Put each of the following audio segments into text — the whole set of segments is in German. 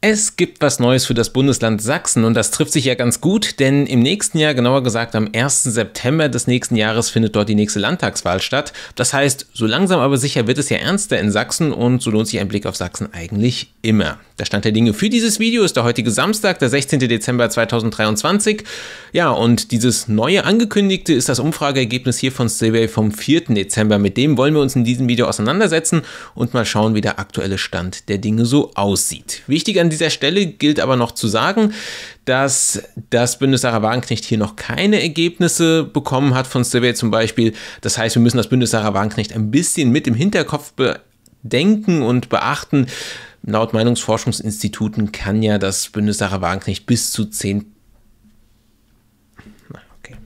Es gibt was Neues für das Bundesland Sachsen und das trifft sich ja ganz gut, denn im nächsten Jahr, genauer gesagt am 1. September des nächsten Jahres, findet dort die nächste Landtagswahl statt. Das heißt, so langsam aber sicher wird es ja ernster in Sachsen und so lohnt sich ein Blick auf Sachsen eigentlich immer. Der Stand der Dinge für dieses Video ist der heutige Samstag, der 16. Dezember 2023. Ja, und dieses neue angekündigte ist das Umfrageergebnis hier von Survey vom 4. Dezember. Mit dem wollen wir uns in diesem Video auseinandersetzen und mal schauen, wie der aktuelle Stand der Dinge so aussieht. Wichtig an dieser Stelle gilt aber noch zu sagen, dass das Bündnis Sarah Wagenknecht hier noch keine Ergebnisse bekommen hat von Survey zum Beispiel. Das heißt, wir müssen das Bündnis Sarah Wagenknecht ein bisschen mit im Hinterkopf bedenken und beachten, Laut Meinungsforschungsinstituten kann ja das Bündnis Sarah Wagenknecht bis zu 10 okay.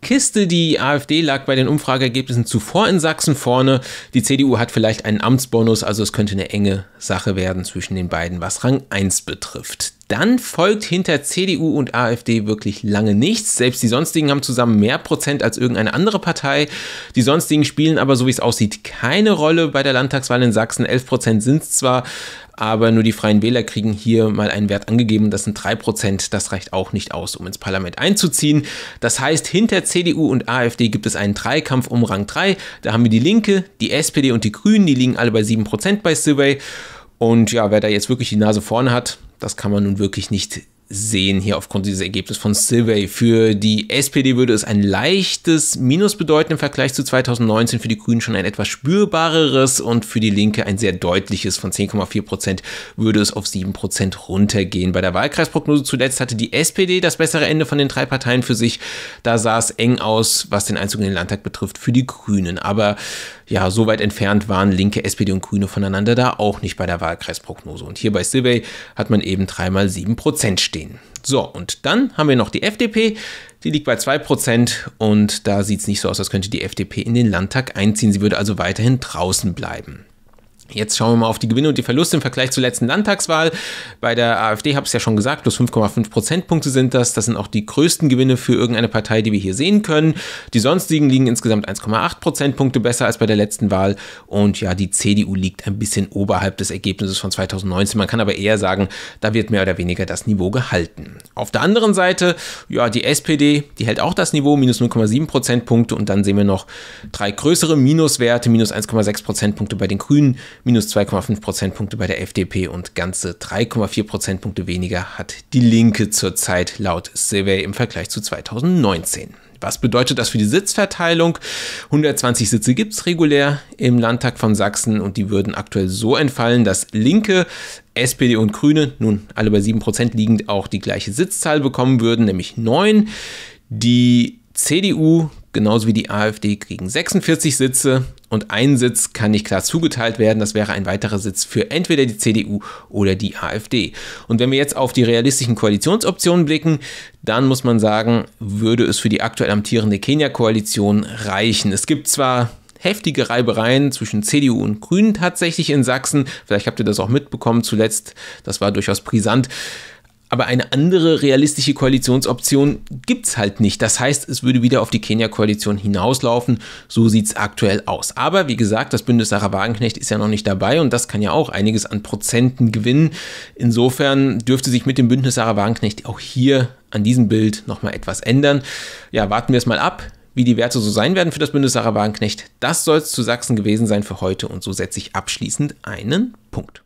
Kiste, die AfD lag bei den Umfrageergebnissen zuvor in Sachsen vorne. Die CDU hat vielleicht einen Amtsbonus, also es könnte eine enge Sache werden zwischen den beiden, was Rang 1 betrifft. Dann folgt hinter CDU und AfD wirklich lange nichts. Selbst die sonstigen haben zusammen mehr Prozent als irgendeine andere Partei. Die sonstigen spielen aber, so wie es aussieht, keine Rolle bei der Landtagswahl in Sachsen. 11 Prozent sind es zwar, aber nur die Freien Wähler kriegen hier mal einen Wert angegeben, das sind 3%, Prozent. das reicht auch nicht aus, um ins Parlament einzuziehen. Das heißt, hinter CDU und AfD gibt es einen Dreikampf um Rang 3, da haben wir die Linke, die SPD und die Grünen, die liegen alle bei 7% Prozent bei Survey. Und ja, wer da jetzt wirklich die Nase vorne hat, das kann man nun wirklich nicht sehen hier aufgrund dieses Ergebnisses von Survey. Für die SPD würde es ein leichtes Minus bedeuten im Vergleich zu 2019, für die Grünen schon ein etwas spürbareres und für die Linke ein sehr deutliches. Von 10,4 Prozent würde es auf 7 Prozent runtergehen. Bei der Wahlkreisprognose zuletzt hatte die SPD das bessere Ende von den drei Parteien für sich. Da sah es eng aus, was den Einzug in den Landtag betrifft, für die Grünen. Aber ja, so weit entfernt waren Linke, SPD und Grüne voneinander da auch nicht bei der Wahlkreisprognose. Und hier bei Survey hat man eben dreimal 7 Prozent stehen. So, und dann haben wir noch die FDP, die liegt bei 2% und da sieht es nicht so aus, als könnte die FDP in den Landtag einziehen. Sie würde also weiterhin draußen bleiben. Jetzt schauen wir mal auf die Gewinne und die Verluste im Vergleich zur letzten Landtagswahl. Bei der AfD habe ich es ja schon gesagt, plus 5,5 Prozentpunkte sind das. Das sind auch die größten Gewinne für irgendeine Partei, die wir hier sehen können. Die sonstigen liegen insgesamt 1,8 Prozentpunkte besser als bei der letzten Wahl. Und ja, die CDU liegt ein bisschen oberhalb des Ergebnisses von 2019. Man kann aber eher sagen, da wird mehr oder weniger das Niveau gehalten. Auf der anderen Seite, ja, die SPD, die hält auch das Niveau, minus 0,7 Prozentpunkte. Und dann sehen wir noch drei größere Minuswerte, minus 1,6 Prozentpunkte bei den Grünen minus 2,5 Prozentpunkte bei der FDP und ganze 3,4 Prozentpunkte weniger hat die Linke zurzeit laut Survey im Vergleich zu 2019. Was bedeutet das für die Sitzverteilung? 120 Sitze gibt es regulär im Landtag von Sachsen und die würden aktuell so entfallen, dass Linke, SPD und Grüne, nun alle bei 7% liegend, auch die gleiche Sitzzahl bekommen würden, nämlich 9. Die CDU genauso wie die AfD kriegen 46 Sitze, und ein Sitz kann nicht klar zugeteilt werden. Das wäre ein weiterer Sitz für entweder die CDU oder die AfD. Und wenn wir jetzt auf die realistischen Koalitionsoptionen blicken, dann muss man sagen, würde es für die aktuell amtierende Kenia-Koalition reichen. Es gibt zwar heftige Reibereien zwischen CDU und Grünen tatsächlich in Sachsen. Vielleicht habt ihr das auch mitbekommen zuletzt. Das war durchaus brisant. Aber eine andere realistische Koalitionsoption gibt es halt nicht. Das heißt, es würde wieder auf die Kenia-Koalition hinauslaufen. So sieht es aktuell aus. Aber wie gesagt, das Bündnis Sarah Wagenknecht ist ja noch nicht dabei und das kann ja auch einiges an Prozenten gewinnen. Insofern dürfte sich mit dem Bündnis Sarah Wagenknecht auch hier an diesem Bild nochmal etwas ändern. Ja, warten wir es mal ab wie die Werte so sein werden für das Bündnis Sarah Wagenknecht. Das soll es zu Sachsen gewesen sein für heute und so setze ich abschließend einen Punkt.